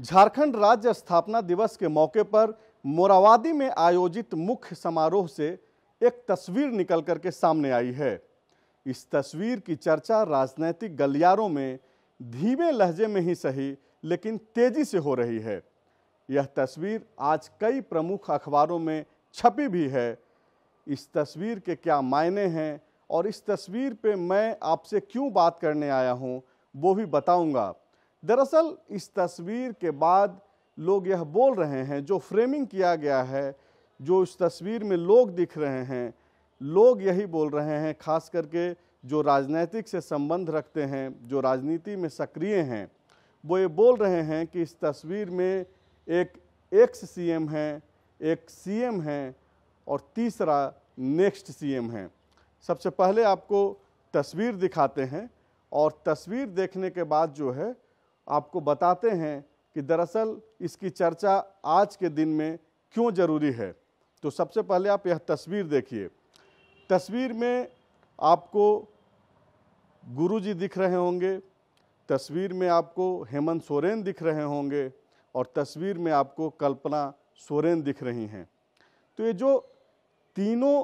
झारखंड राज्य स्थापना दिवस के मौके पर मोरावादी में आयोजित मुख्य समारोह से एक तस्वीर निकल कर के सामने आई है इस तस्वीर की चर्चा राजनीतिक गलियारों में धीमे लहजे में ही सही लेकिन तेजी से हो रही है यह तस्वीर आज कई प्रमुख अखबारों में छपी भी है इस तस्वीर के क्या मायने हैं और इस तस्वीर पे मैं आपसे क्यों बात करने आया हूँ वो भी बताऊँगा दरअसल इस तस्वीर के बाद लोग यह बोल रहे हैं जो फ्रेमिंग किया गया है जो इस तस्वीर में लोग दिख रहे हैं लोग यही बोल रहे हैं खास करके जो राजनीतिक से संबंध रखते हैं जो राजनीति में सक्रिय हैं वो ये बोल रहे हैं कि इस तस्वीर में एक एक्स सीएम हैं एक सीएम हैं और तीसरा नेक्स्ट सीएम है सबसे पहले आपको तस्वीर दिखाते हैं और तस्वीर देखने के बाद जो है आपको बताते हैं कि दरअसल इसकी चर्चा आज के दिन में क्यों ज़रूरी है तो सबसे पहले आप यह तस्वीर देखिए तस्वीर में आपको गुरुजी दिख रहे होंगे तस्वीर में आपको हेमंत सोरेन दिख रहे होंगे और तस्वीर में आपको कल्पना सोरेन दिख रही हैं तो ये जो तीनों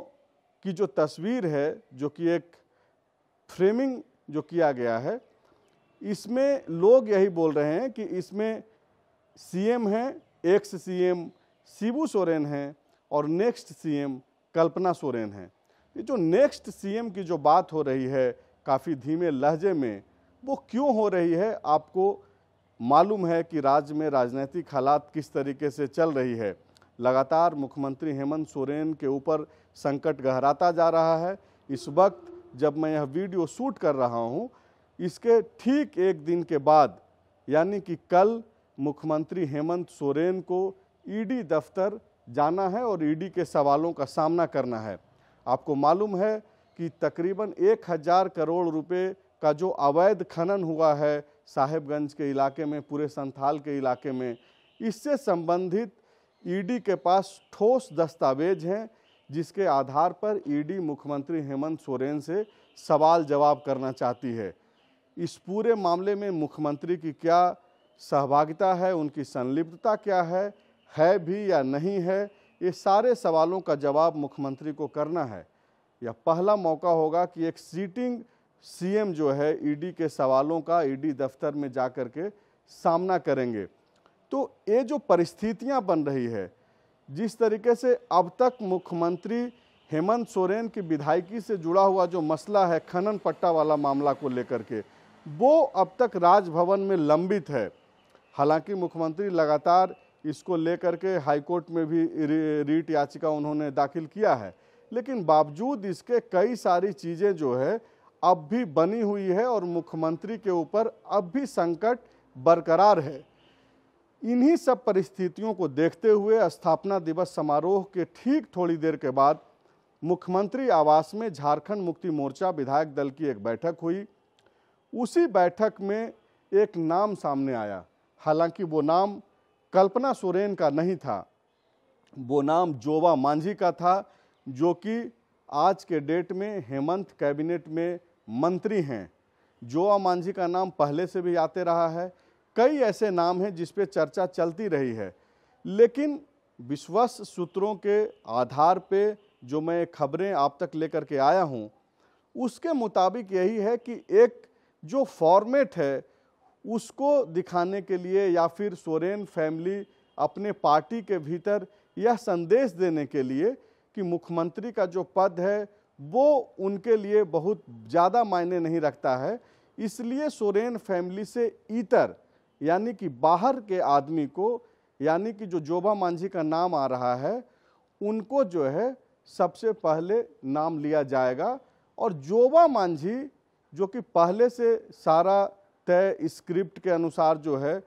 की जो तस्वीर है जो कि एक फ्रेमिंग जो किया गया है इसमें लोग यही बोल रहे हैं कि इसमें सीएम हैं एक्स सीएम शिबू सोरेन हैं और नेक्स्ट सीएम कल्पना सोरेन हैं ये जो नेक्स्ट सीएम की जो बात हो रही है काफ़ी धीमे लहजे में वो क्यों हो रही है आपको मालूम है कि राज्य में राजनीतिक हालात किस तरीके से चल रही है लगातार मुख्यमंत्री हेमंत सोरेन के ऊपर संकट गहराता जा रहा है इस वक्त जब मैं यह वीडियो शूट कर रहा हूँ इसके ठीक एक दिन के बाद यानी कि कल मुख्यमंत्री हेमंत सोरेन को ईडी दफ्तर जाना है और ईडी के सवालों का सामना करना है आपको मालूम है कि तकरीबन एक हज़ार करोड़ रुपए का जो अवैध खनन हुआ है साहेबगंज के इलाके में पूरे संथाल के इलाके में इससे संबंधित ईडी के पास ठोस दस्तावेज हैं जिसके आधार पर ईडी मुख्यमंत्री हेमंत सोरेन से सवाल जवाब करना चाहती है इस पूरे मामले में मुख्यमंत्री की क्या सहभागिता है उनकी संलिप्तता क्या है है भी या नहीं है ये सारे सवालों का जवाब मुख्यमंत्री को करना है यह पहला मौका होगा कि एक सीटिंग सीएम जो है ईडी के सवालों का ईडी दफ्तर में जा कर के सामना करेंगे तो ये जो परिस्थितियां बन रही है जिस तरीके से अब तक मुख्यमंत्री हेमंत सोरेन की विधायकी से जुड़ा हुआ जो मसला है खनन पट्टा वाला मामला को लेकर के वो अब तक राजभवन में लंबित है हालांकि मुख्यमंत्री लगातार इसको लेकर के हाईकोर्ट में भी रीट याचिका उन्होंने दाखिल किया है लेकिन बावजूद इसके कई सारी चीज़ें जो है अब भी बनी हुई है और मुख्यमंत्री के ऊपर अब भी संकट बरकरार है इन्हीं सब परिस्थितियों को देखते हुए स्थापना दिवस समारोह के ठीक थोड़ी देर के बाद मुख्यमंत्री आवास में झारखंड मुक्ति मोर्चा विधायक दल की एक बैठक हुई उसी बैठक में एक नाम सामने आया हालांकि वो नाम कल्पना सोरेन का नहीं था वो नाम जोबा मांझी का था जो कि आज के डेट में हेमंत कैबिनेट में मंत्री हैं जोबा मांझी का नाम पहले से भी आते रहा है कई ऐसे नाम हैं जिस पे चर्चा चलती रही है लेकिन विश्वस सूत्रों के आधार पे जो मैं खबरें आप तक लेकर के आया हूँ उसके मुताबिक यही है कि एक जो फॉर्मेट है उसको दिखाने के लिए या फिर सोरेन फैमिली अपने पार्टी के भीतर यह संदेश देने के लिए कि मुख्यमंत्री का जो पद है वो उनके लिए बहुत ज़्यादा मायने नहीं रखता है इसलिए सोरेन फैमिली से इतर यानी कि बाहर के आदमी को यानी कि जो जोबा मांझी का नाम आ रहा है उनको जो है सबसे पहले नाम लिया जाएगा और जोबा मांझी जो कि पहले से सारा तय स्क्रिप्ट के अनुसार जो है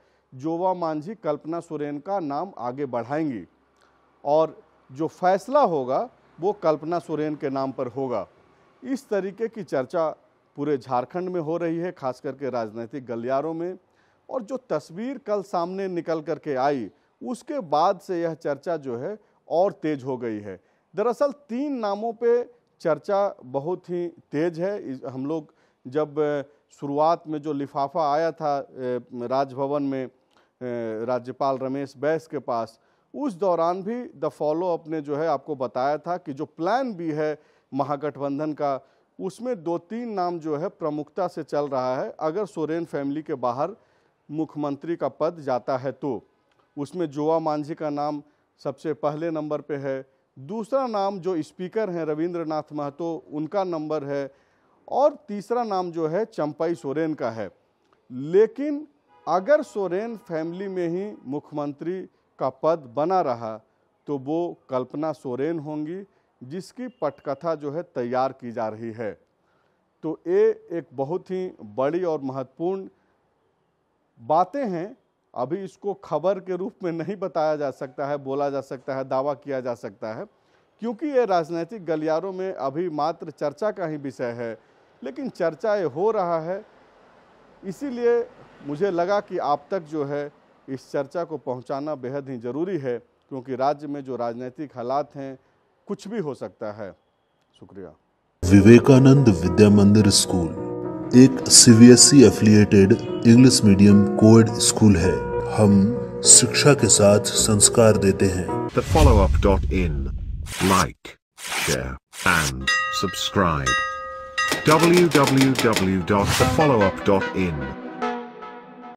जोवा मांझी कल्पना सुरेन का नाम आगे बढ़ाएंगी और जो फैसला होगा वो कल्पना सुरेन के नाम पर होगा इस तरीके की चर्चा पूरे झारखंड में हो रही है खास करके राजनीतिक गलियारों में और जो तस्वीर कल सामने निकल कर के आई उसके बाद से यह चर्चा जो है और तेज हो गई है दरअसल तीन नामों पे चर्चा बहुत ही तेज है हम लोग जब शुरुआत में जो लिफाफा आया था राजभवन में राज्यपाल रमेश बैस के पास उस दौरान भी द फॉलो ने जो है आपको बताया था कि जो प्लान भी है महागठबंधन का उसमें दो तीन नाम जो है प्रमुखता से चल रहा है अगर सोरेन फैमिली के बाहर मुख्यमंत्री का पद जाता है तो उसमें जोआ मांझी का नाम सबसे पहले नंबर पे है दूसरा नाम जो स्पीकर हैं रविंद्रनाथ महतो उनका नंबर है और तीसरा नाम जो है चंपाई सोरेन का है लेकिन अगर सोरेन फैमिली में ही मुख्यमंत्री का पद बना रहा तो वो कल्पना सोरेन होंगी जिसकी पटकथा जो है तैयार की जा रही है तो ये एक बहुत ही बड़ी और महत्वपूर्ण बातें हैं अभी इसको खबर के रूप में नहीं बताया जा सकता है बोला जा सकता है दावा किया जा सकता है क्योंकि ये राजनीतिक गलियारों में अभी मात्र चर्चा का ही विषय है लेकिन चर्चा ये हो रहा है इसीलिए मुझे लगा कि आप तक जो है इस चर्चा को पहुंचाना बेहद ही ज़रूरी है क्योंकि राज्य में जो राजनीतिक हालात हैं कुछ भी हो सकता है शुक्रिया विवेकानंद विद्या मंदिर स्कूल एक C B S E affiliated English medium coed school है हम शिक्षा के साथ संस्कार देते हैं like, share, and subscribe. www.thefollowup.in